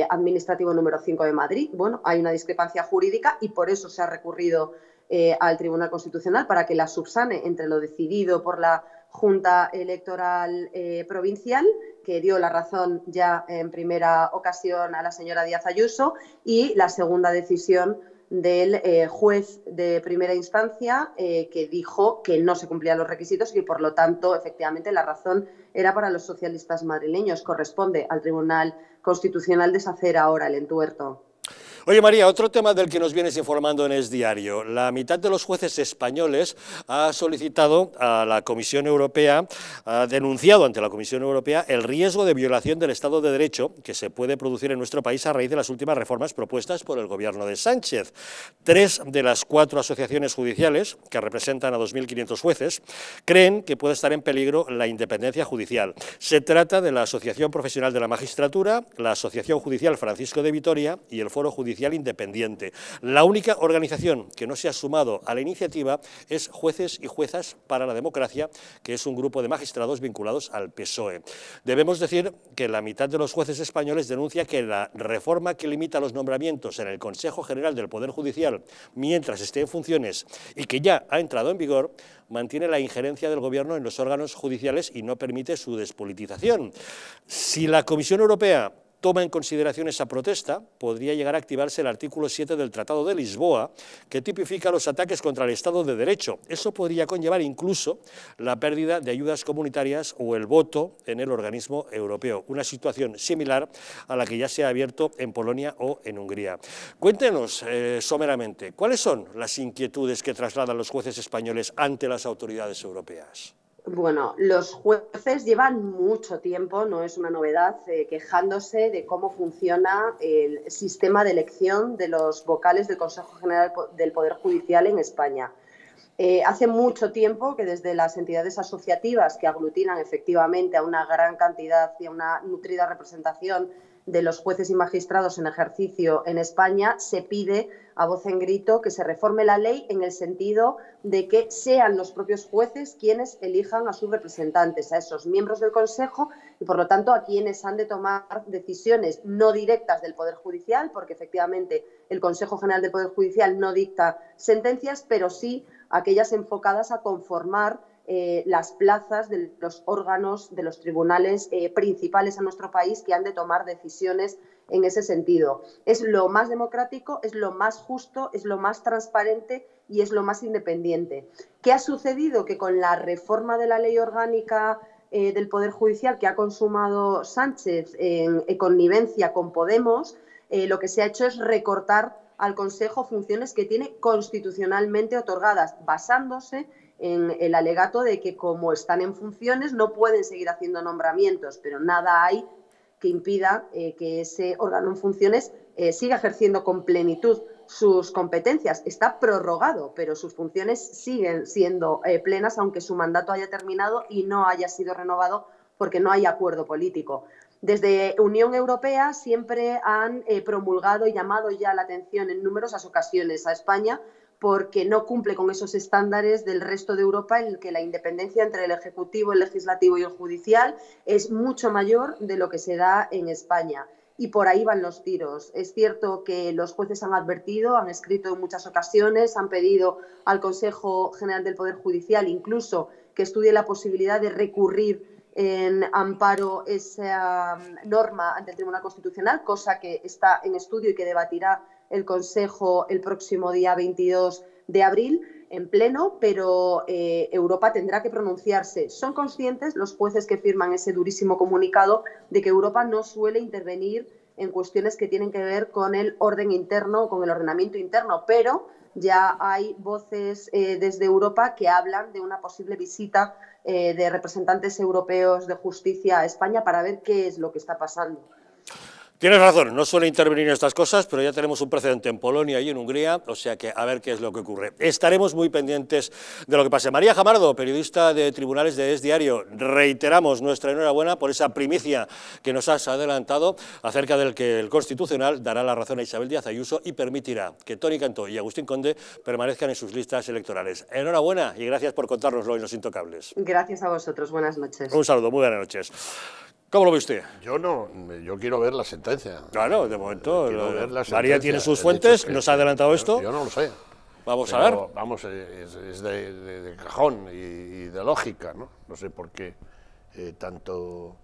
Administrativo número 5 de Madrid. Bueno, hay una discrepancia jurídica y por eso se ha recurrido eh, al Tribunal Constitucional para que la subsane entre lo decidido por la Junta Electoral eh, Provincial, que dio la razón ya en primera ocasión a la señora Díaz Ayuso, y la segunda decisión del eh, juez de primera instancia que dijo que no se cumplían los requisitos y por lo tanto, efectivamente, la razón era para los socialistas madrileños. Corresponde al Tribunal Constitucional deshacer ahora el entuerto. Oye María, otro tema del que nos vienes informando en Es Diario. La mitad de los jueces españoles ha solicitado a la Comisión Europea, ha denunciado ante la Comisión Europea el riesgo de violación del Estado de Derecho que se puede producir en nuestro país a raíz de las últimas reformas propuestas por el gobierno de Sánchez. Tres de las cuatro asociaciones judiciales, que representan a 2.500 jueces, creen que puede estar en peligro la independencia judicial. Se trata de la Asociación Profesional de la Magistratura, la Asociación Judicial Francisco de Vitoria y el Foro Judicial independiente. La única organización que no se ha sumado a la iniciativa es Jueces y Juezas para la Democracia, que es un grupo de magistrados vinculados al PSOE. Debemos decir que la mitad de los jueces españoles denuncia que la reforma que limita los nombramientos en el Consejo General del Poder Judicial mientras esté en funciones y que ya ha entrado en vigor, mantiene la injerencia del Gobierno en los órganos judiciales y no permite su despolitización. Si la Comisión Europea toma en consideración esa protesta, podría llegar a activarse el artículo 7 del Tratado de Lisboa, que tipifica los ataques contra el Estado de Derecho. Eso podría conllevar incluso la pérdida de ayudas comunitarias o el voto en el organismo europeo, una situación similar a la que ya se ha abierto en Polonia o en Hungría. Cuéntenos eh, someramente, ¿cuáles son las inquietudes que trasladan los jueces españoles ante las autoridades europeas? Bueno, los jueces llevan mucho tiempo, no es una novedad, eh, quejándose de cómo funciona el sistema de elección de los vocales del Consejo General del Poder Judicial en España. Eh, hace mucho tiempo que desde las entidades asociativas que aglutinan efectivamente a una gran cantidad y a una nutrida representación de los jueces y magistrados en ejercicio en España, se pide a voz en grito que se reforme la ley en el sentido de que sean los propios jueces quienes elijan a sus representantes, a esos miembros del Consejo y, por lo tanto, a quienes han de tomar decisiones no directas del Poder Judicial, porque efectivamente el Consejo General del Poder Judicial no dicta sentencias, pero sí aquellas enfocadas a conformar eh, las plazas de los órganos de los tribunales eh, principales a nuestro país que han de tomar decisiones en ese sentido. Es lo más democrático, es lo más justo, es lo más transparente y es lo más independiente. ¿Qué ha sucedido? Que con la reforma de la ley orgánica eh, del Poder Judicial que ha consumado Sánchez en, eh, connivencia con Podemos, eh, lo que se ha hecho es recortar al Consejo funciones que tiene constitucionalmente otorgadas, basándose en el alegato de que como están en funciones no pueden seguir haciendo nombramientos, pero nada hay que impida eh, que ese órgano en funciones eh, siga ejerciendo con plenitud sus competencias. Está prorrogado, pero sus funciones siguen siendo eh, plenas, aunque su mandato haya terminado y no haya sido renovado porque no hay acuerdo político. Desde Unión Europea siempre han promulgado y llamado ya la atención en numerosas ocasiones a España porque no cumple con esos estándares del resto de Europa en el que la independencia entre el Ejecutivo, el Legislativo y el Judicial es mucho mayor de lo que se da en España. Y por ahí van los tiros. Es cierto que los jueces han advertido, han escrito en muchas ocasiones, han pedido al Consejo General del Poder Judicial incluso que estudie la posibilidad de recurrir en amparo esa mm, norma ante el Tribunal Constitucional, cosa que está en estudio y que debatirá el Consejo el próximo día 22 de abril en pleno, pero eh, Europa tendrá que pronunciarse. Son conscientes los jueces que firman ese durísimo comunicado de que Europa no suele intervenir en cuestiones que tienen que ver con el orden interno, con el ordenamiento interno, pero ya hay voces eh, desde Europa que hablan de una posible visita eh, de representantes europeos de justicia a España para ver qué es lo que está pasando. Tienes razón, no suele intervenir en estas cosas, pero ya tenemos un precedente en Polonia y en Hungría, o sea que a ver qué es lo que ocurre. Estaremos muy pendientes de lo que pase. María Jamardo, periodista de Tribunales de Es Diario, reiteramos nuestra enhorabuena por esa primicia que nos has adelantado acerca del que el Constitucional dará la razón a Isabel Díaz Ayuso y permitirá que Tony Cantó y Agustín Conde permanezcan en sus listas electorales. Enhorabuena y gracias por contárnoslo en Los Intocables. Gracias a vosotros, buenas noches. Un saludo, muy buenas noches. ¿Cómo lo ve usted? Yo no, yo quiero ver la sentencia. Claro, de momento. María eh, tiene sus fuentes, nos ha adelantado esto. Yo, no lo sé. Vamos a ver. Vamos, eh, es, de, cajón y, de lógica, ¿no? No sé por qué eh, tanto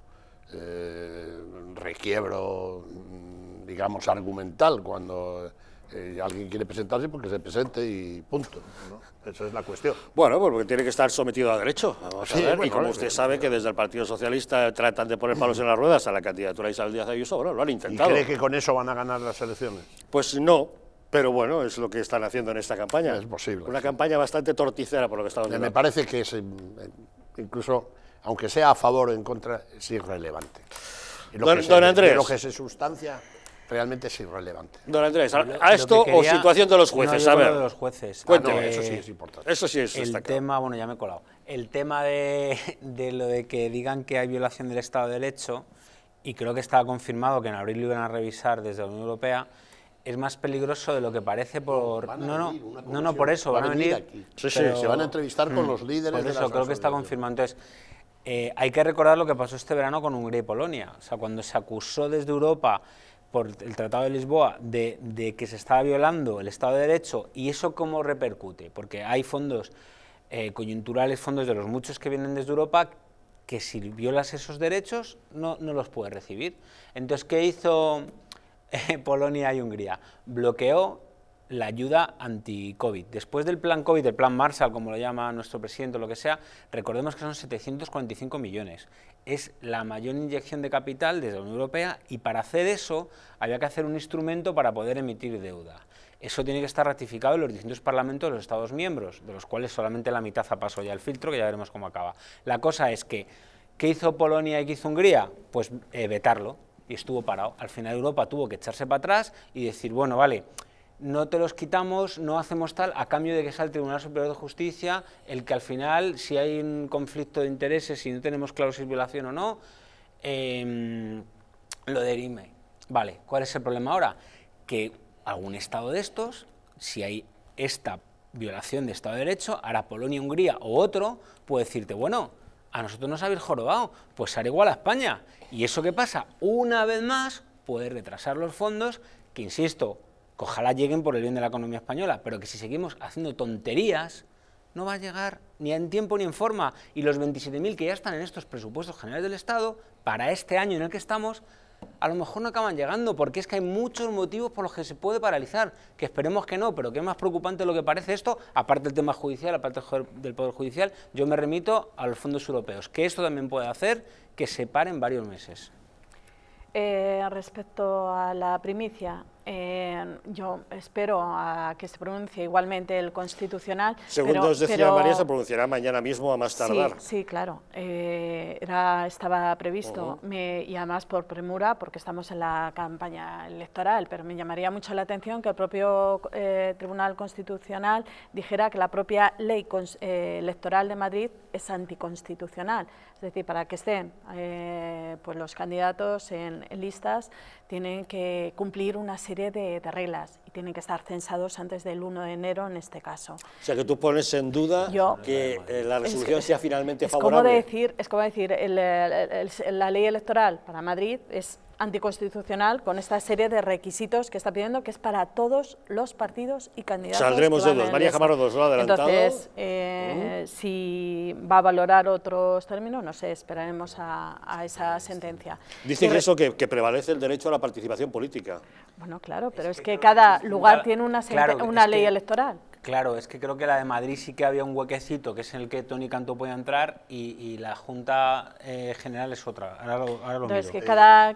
requiebro, mm, digamos, argumental cuando eh, alguien quiere presentarse, porque pues se presente y punto. Esa es la cuestión. Bueno, pues porque tiene que estar sometido a derecho. y como usted sabe que desde el Partido Socialista tratan de poner palos en las ruedas a la candidatura de Isabel Díaz Ayuso, bueno, lo han intentado. ¿Y cree que con eso van a ganar las elecciones? Pues no, pero bueno, es lo que están haciendo en esta campaña. Es posible. Una campaña bastante torticera, por lo que estamos viendo. Me parece que es, eh, incluso, aunque sea a favor o en contra, es irrelevante. don, que Andrés. lo sustancia realmente es irrelevante. Don a, esto o situación de los jueces, a ver. de los jueces. Ah, eso sí es importante. Eso sí es. El tema, bueno, ya me he colado. El tema de, de, lo de que digan que hay violación del Estado de Derecho, y creo que estaba confirmado que en abril lo iban a revisar desde la Unión Europea, es más peligroso de lo que parece por... no, no, no, por eso, van, a venir... se van a entrevistar con mm. los líderes por eso, creo que está confirmado. Entonces, eh, hay que recordar lo que pasó este verano con Hungría y Polonia. O sea, cuando se acusó desde Europa por el Tratado de Lisboa de, que se estaba violando el Estado de Derecho y eso cómo repercute, porque hay fondos eh, coyunturales, fondos de los muchos que vienen desde Europa, que si violas esos derechos no, no los puedes recibir. Entonces, ¿qué hizo eh, Polonia y Hungría? Bloqueó la ayuda anti-COVID. Después del plan COVID, el plan Marshall, como lo llama nuestro presidente o lo que sea, recordemos que son 745 millones es la mayor inyección de capital desde la Unión Europea y para hacer eso había que hacer un instrumento para poder emitir deuda. Eso tiene que estar ratificado en los distintos parlamentos de los Estados miembros, de los cuales solamente la mitad ha pasado ya el filtro, que ya veremos cómo acaba. La cosa es que, ¿qué hizo Polonia y qué hizo Hungría? Pues eh, vetarlo y estuvo parado. Al final Europa tuvo que echarse para atrás y decir, bueno, vale, no te los quitamos, no hacemos tal, a cambio de que sea el Tribunal Superior de Justicia el que al final, si hay un conflicto de intereses, si no tenemos claro si es violación o no, em, lo derime. Vale, ¿cuál es el problema ahora? Que algún Estado de estos, si hay esta violación de Estado de Derecho, ahora Polonia, Hungría o otro, puede decirte, bueno, a nosotros nos habéis jorobado, pues hará igual a España. ¿Y eso qué pasa? Una vez más, puede retrasar los fondos, que insisto, ojalá lleguen por el bien de la economía española, pero que si seguimos haciendo tonterías, no va a llegar ni en tiempo ni en forma. Y los 27.000 que ya están en estos presupuestos generales del Estado, para este año en el que estamos, a lo mejor no acaban llegando, porque es que hay muchos motivos por los que se puede paralizar, que esperemos que no, pero que es más preocupante lo que parece esto, aparte del tema judicial, aparte del Poder Judicial, yo me remito a los fondos europeos, que esto también puede hacer que se paren varios meses. Eh, respecto a la primicia, yo espero a que se pronuncie igualmente el Constitucional. Según os nos decía María, se pronunciará mañana mismo a más tardar. Sí, claro. Eh, era, estaba previsto, y además por premura, porque estamos en la campaña electoral, pero me llamaría mucho la atención que el propio eh, Tribunal Constitucional dijera que la propia ley eh, electoral de Madrid es anticonstitucional. Es decir, para que estén pues los candidatos en, en listas, tienen que cumplir una serie de, reglas y tienen que estar censados antes del 1 de enero en este caso. O sea que tú pones en duda que eh, la resolución sea finalmente es favorable. de decir, es como decir, la ley electoral para Madrid es anticonstitucional con esta serie de requisitos que está pidiendo, que es para todos los partidos y candidatos. Saldremos de dos. María Jamarro dos, lo ha adelantado. Entonces, eh, uh. si va a valorar otros términos, no sé, esperaremos a, esa sentencia. Dice eso, que, prevalece el derecho a la participación política. Bueno, claro, pero es, que, cada lugar tiene una, una ley electoral. Claro, es que creo que la de Madrid sí que había un huequecito, que es en el que Tony Cantó podía entrar, y, la Junta eh, General es otra. Ahora lo, ahora lo Es que cada,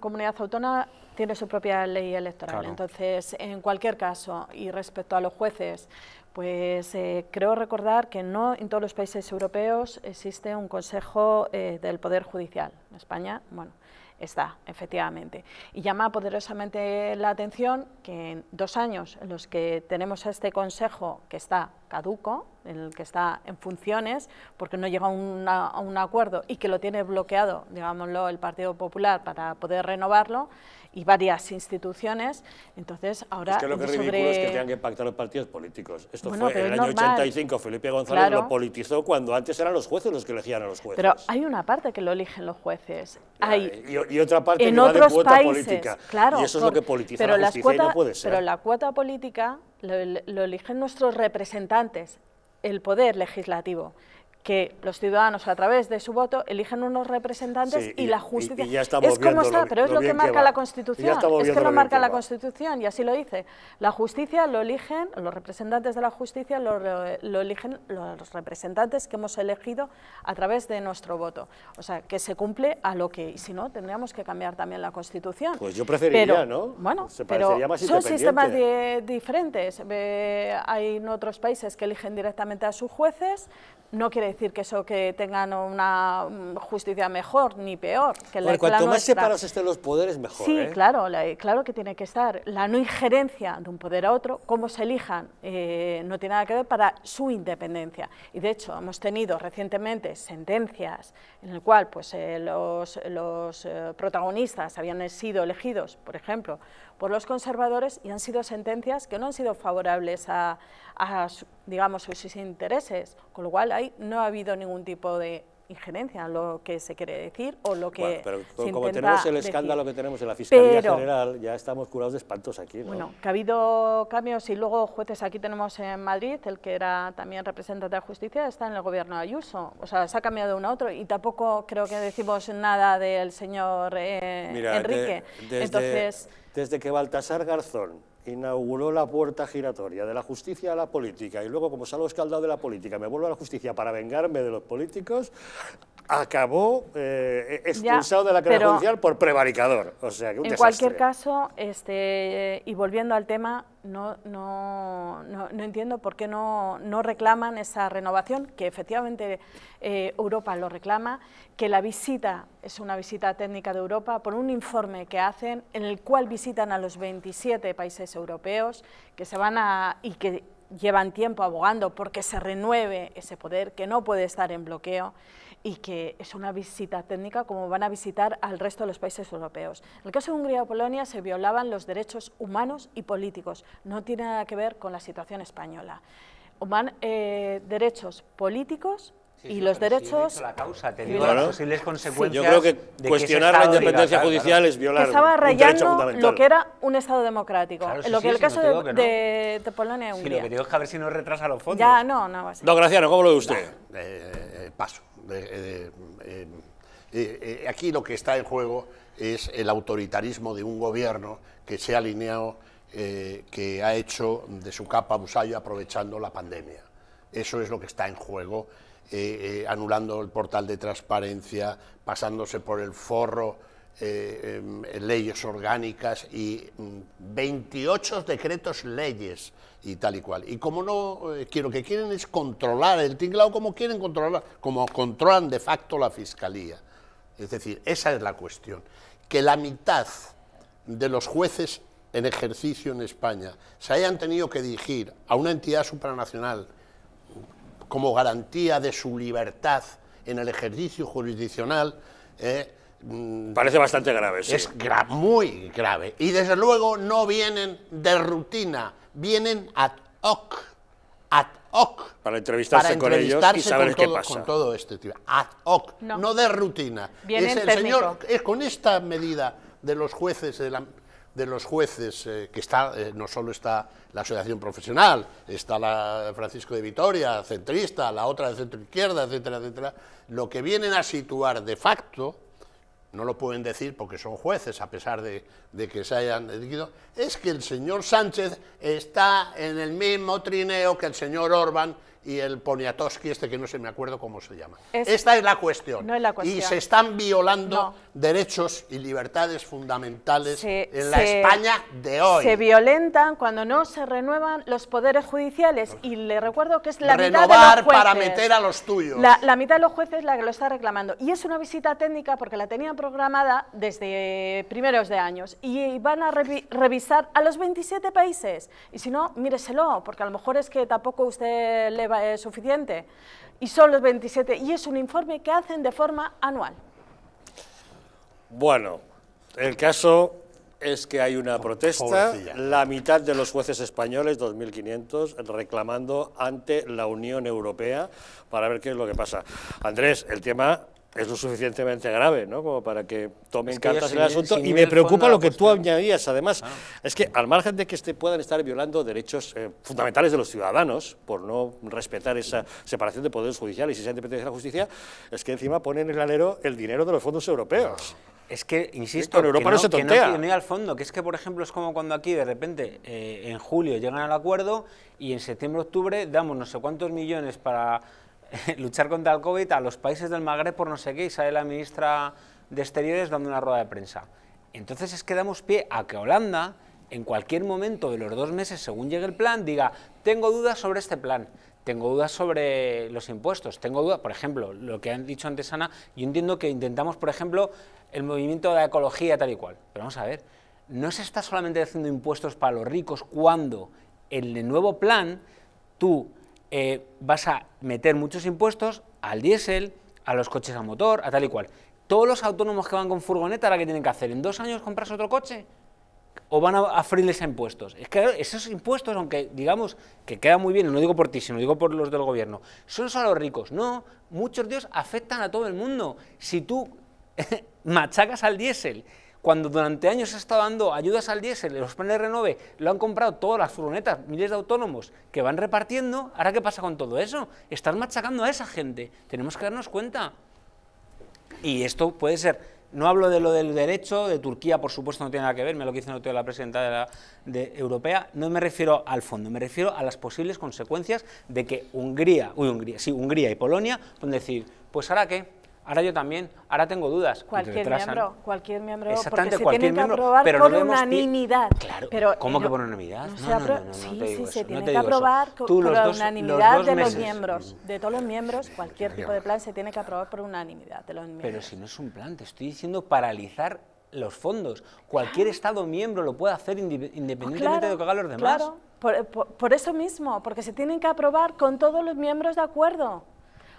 comunidad autónoma tiene su propia ley electoral. Entonces, en cualquier caso, y respecto a los jueces, pues eh, creo recordar que no en todos los países europeos existe un Consejo eh, del Poder Judicial. En España, bueno, Está, efectivamente. Y llama poderosamente la atención que en dos años en los que tenemos este Consejo que está caduco, el que está en funciones, porque no llega a un acuerdo y que lo tiene bloqueado, digámoslo, el Partido Popular para poder renovarlo, y varias instituciones. Entonces, ahora. Es que lo que es ridículo es que tengan que pactar los partidos políticos. Esto fue en el año 85. Felipe González lo politizó cuando antes eran los jueces los que elegían a los jueces. Pero hay una parte que lo eligen los jueces. Hay, y, otra parte que otros va de cuota países, política. Claro, y eso es lo que politiza pero la cuota, y puede ser. Pero la cuota política lo eligen nuestros representantes, el poder legislativo que los ciudadanos a través de su voto eligen unos representantes y, la justicia... es como está, pero es lo que marca la Constitución, es que lo, marca la Constitución y así lo dice. La justicia lo eligen, los representantes de la justicia lo, eligen los representantes que hemos elegido a través de nuestro voto. O sea, que se cumple a lo que, y si no, tendríamos que cambiar también la Constitución. Pues yo preferiría, ¿no? Bueno, son sistemas diferentes. hay en otros países que eligen directamente a sus jueces, no quiere decir que eso que tengan una mm, justicia mejor ni peor. Que la, cuanto más separados estén los poderes, mejor. Sí, ¿eh? claro, claro que tiene que estar. La no injerencia de un poder a otro, cómo se elijan, eh, no tiene nada que ver para su independencia. Y de hecho, hemos tenido recientemente sentencias en las cuales pues, eh, los, los protagonistas habían sido elegidos, por ejemplo, por los conservadores y han sido sentencias que no han sido favorables a, a digamos, sus intereses, con lo cual ahí no ha habido ningún tipo de injerencia lo que se quiere decir o lo que bueno, pero como tenemos el escándalo que tenemos en la Fiscalía General, ya estamos curados de espantos aquí. Bueno, que ha habido cambios y luego jueces aquí tenemos en Madrid, el que era también representante de la justicia, está en el gobierno de Ayuso. O sea, se ha cambiado de uno a otro y tampoco creo que decimos nada del señor eh, Enrique. Entonces desde que Baltasar Garzón inauguró la puerta giratoria de la justicia a la política y luego como salgo escaldado de la política me vuelvo a la justicia para vengarme de los políticos, acabó eh, expulsado de la carrera judicial por prevaricador. O sea, en cualquier caso, este, y volviendo al tema, no, no, no, entiendo por qué no, reclaman esa renovación, que efectivamente eh, Europa lo reclama, que la visita es una visita técnica de Europa por un informe que hacen en el cual visitan a los 27 países europeos que se van a, y que llevan tiempo abogando porque se renueve ese poder, que no puede estar en bloqueo y que es una visita técnica como van a visitar al resto de los países europeos. En el caso de Hungría o Polonia se violaban los derechos humanos y políticos, no tiene nada que ver con la situación española. Eh, derechos políticos y los derechos... posibles consecuencias... Yo creo que cuestionar la independencia judicial es violar Estaba rayando lo que era un Estado democrático. lo que el caso de, Polonia y lo que digo a ver si no retrasa los fondos. Ya, no, no va a ser. Don Graciano, ¿cómo lo ve usted? Eh, eh, paso. Eh, aquí lo que está en juego es el autoritarismo de un gobierno que se ha alineado, que ha hecho de su capa un aprovechando la pandemia. Eso es lo que está en juego eh, eh, anulando el portal de transparencia, pasándose por el forro eh, em, leyes orgánicas y 28 mm, decretos leyes y tal y cual. Y como no, quiero que quieren es controlar el tinglado como quieren controlar, como controlan de facto la fiscalía. Es decir, esa es la cuestión. Que la mitad de los jueces en ejercicio en España se hayan tenido que dirigir a una entidad supranacional como garantía de su libertad en el ejercicio jurisdiccional. Eh, mm, Parece bastante grave, Es muy grave. Y desde luego no vienen de rutina, vienen ad hoc. Ad hoc. Para entrevistarse, con ellos y saber qué todo, este tipo. Ad hoc, no, de rutina. es el señor, es con esta medida de los jueces de la de los jueces, eh, que está, eh, no solo está la asociación profesional, está la Francisco de Vitoria, centrista, la otra de centro izquierda, etcétera, etcétera, lo que vienen a situar de facto, no lo pueden decir porque son jueces, a pesar de, de que se hayan elegido es que el señor Sánchez está en el mismo trineo que el señor Orban y el Poniatowski, este que no sé, me acuerdo cómo se llama. Esta es la cuestión. Y se están violando derechos y libertades fundamentales en la España de hoy. Se violentan cuando no se renuevan los poderes judiciales y le recuerdo que es la mitad de los jueces. para meter a los tuyos. La, mitad de los jueces la que lo está reclamando. Y es una visita técnica porque la tenían programada desde primeros de años y van a revisar a los 27 países. Y si no, míreselo, porque a lo mejor es que tampoco usted le va es eh, suficiente. Y son los 27. Y es un informe que hacen de forma anual. Bueno, el caso es que hay una protesta, la mitad de los jueces españoles, 2.500, reclamando ante la Unión Europea para ver qué es lo que pasa. Andrés, el tema es lo suficientemente grave, ¿no? Como para que tomen cartas en el asunto. Y me preocupa lo que pues, tú añadías, además, es que al margen de que este puedan estar violando derechos eh, fundamentales de los ciudadanos por no respetar esa separación de poderes judiciales y esa independencia de la justicia, es que encima ponen en el alero el dinero de los fondos europeos. Es que, insisto, en Europa que no, no, se al fondo, que es que, por ejemplo, es como cuando aquí de repente eh, en julio llegan al acuerdo y en septiembre, octubre damos no sé cuántos millones para luchar contra el COVID a los países del Magreb por no sé qué, y sale la ministra de Exteriores dando una rueda de prensa. Entonces es que damos pie a que Holanda, en cualquier momento de los dos meses, según llegue el plan, diga, tengo dudas sobre este plan, tengo dudas sobre los impuestos, tengo dudas, por ejemplo, lo que han dicho antes Ana, yo entiendo que intentamos, por ejemplo, el movimiento de la ecología tal y cual, pero vamos a ver, no se está solamente haciendo impuestos para los ricos cuando en el nuevo plan tú eh, vas a meter muchos impuestos al diésel, a los coches a motor, a tal y cual. Todos los autónomos que van con furgoneta, ¿ahora qué tienen que hacer? ¿En dos años compras otro coche? ¿O van a, a a impuestos? Es que esos impuestos, aunque digamos que queda muy bien, no digo por ti, sino digo por los del gobierno, son solo los ricos. No, muchos de ellos afectan a todo el mundo. Si tú machacas al diésel cuando durante años se ha estado dando ayudas al diésel, los planes renove, lo han comprado todas las furgonetas, miles de autónomos que van repartiendo, ¿ahora qué pasa con todo eso? Están machacando a esa gente, tenemos que darnos cuenta. Y esto puede ser, no hablo de lo del derecho, de Turquía por supuesto no tiene nada que ver, me lo dice la presidenta de la de europea, no me refiero al fondo, me refiero a las posibles consecuencias de que Hungría, uy Hungría, sí, Hungría y Polonia pueden decir, pues ahora qué, Ahora yo también, ahora tengo dudas. Cualquier miembro, cualquier miembro, porque se tiene que aprobar por unanimidad. Claro, ¿cómo que por unanimidad? No, no, sí, sí, se tiene que aprobar por unanimidad de los miembros, de todos los miembros, cualquier tipo de plan se tiene que aprobar por unanimidad de los miembros. Pero si no es un plan, te estoy diciendo paralizar los fondos. Cualquier Estado miembro lo puede hacer independientemente de lo que hagan los demás. Claro, por eso mismo, porque se tienen que aprobar con todos los miembros de acuerdo.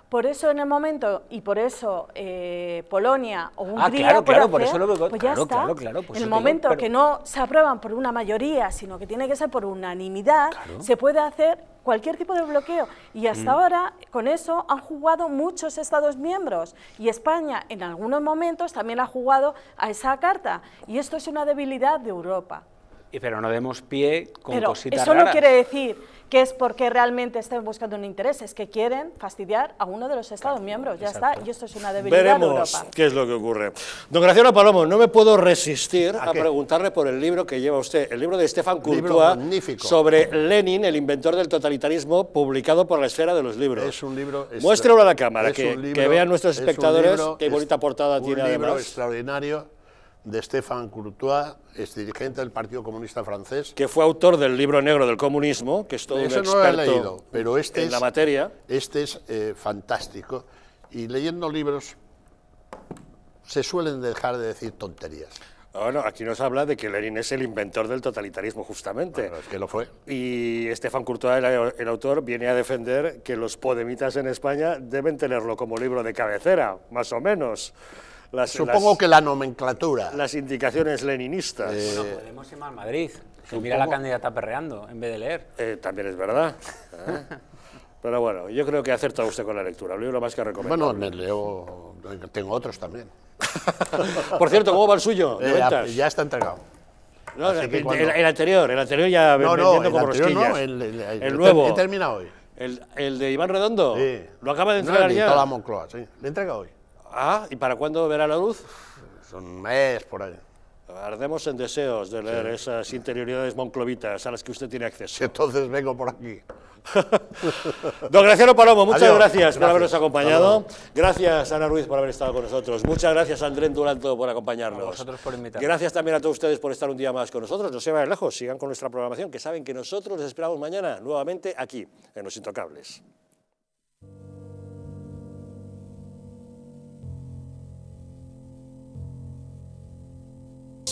Por eso en el momento, y por eso eh, Polonia o Hungría... Ah, pues claro, claro, por eso lo ya está. en el momento que no se aprueban por una mayoría, sino que tiene que ser por unanimidad, se puede hacer cualquier tipo de bloqueo. Y hasta mm. ahora, con eso, han jugado muchos Estados miembros. Y España, en algunos momentos, también ha jugado a esa carta. Y esto es una debilidad de Europa pero no demos pie con pero eso no quiere decir que es porque realmente estén buscando un interés, es que quieren fastidiar a uno de los Estados miembros, ya está, y esto es una debilidad Veremos Europa. qué es lo que ocurre. Don Graciano Palomo, no me puedo resistir a, preguntarle por el libro que lleva usted, el libro de Stefan Courtois sobre Lenin, el inventor del totalitarismo, publicado por la Esfera de los Libros. Es un libro... Muéstrelo a la cámara, que, vean nuestros espectadores qué bonita portada tiene Es Un libro extraordinario de Stéphane Courtois, es dirigente del Partido Comunista Francés. Que fue autor del libro negro del comunismo, que es todo un experto leído, pero este en es, la materia. Este es eh, fantástico. Y leyendo libros se suelen dejar de decir tonterías. Bueno, aquí nos habla de que Lenin es el inventor del totalitarismo, justamente. es que lo fue. Y Estefan Courtois, el, el, autor, viene a defender que los podemitas en España deben tenerlo como libro de cabecera, más o menos. Supongo que la nomenclatura. Las indicaciones leninistas. No eh, podemos ir Madrid. Que mira la candidata perreando en vez de leer. Eh, también es verdad. ¿eh? Pero bueno, yo creo que ha usted con la lectura. El libro más que recomiendo. Bueno, me leo. Tengo otros también. Por cierto, ¿cómo va el suyo? ya está entregado. No, el, anterior, el anterior ya no, no, vendiendo como rosquillas. No, el, nuevo. ¿Qué termina hoy. El, de Iván Redondo. Sí. Lo acaba de entregar no, ya. la Moncloa, sí. Le entrega hoy. Ah, ¿y para cuándo verá la luz? Son un mes por ahí. Ardemos en deseos de leer esas interioridades monclovitas a las que usted tiene acceso. Entonces vengo por aquí. Don Graciano Palomo, muchas gracias, por habernos acompañado. Gracias, Ana Ruiz, por haber estado con nosotros. Muchas gracias, Andrés Duranto, por acompañarnos. A por Gracias también a todos ustedes por estar un día más con nosotros. No se vayan lejos, sigan con nuestra programación, que saben que nosotros les esperamos mañana nuevamente aquí, en Los Intocables.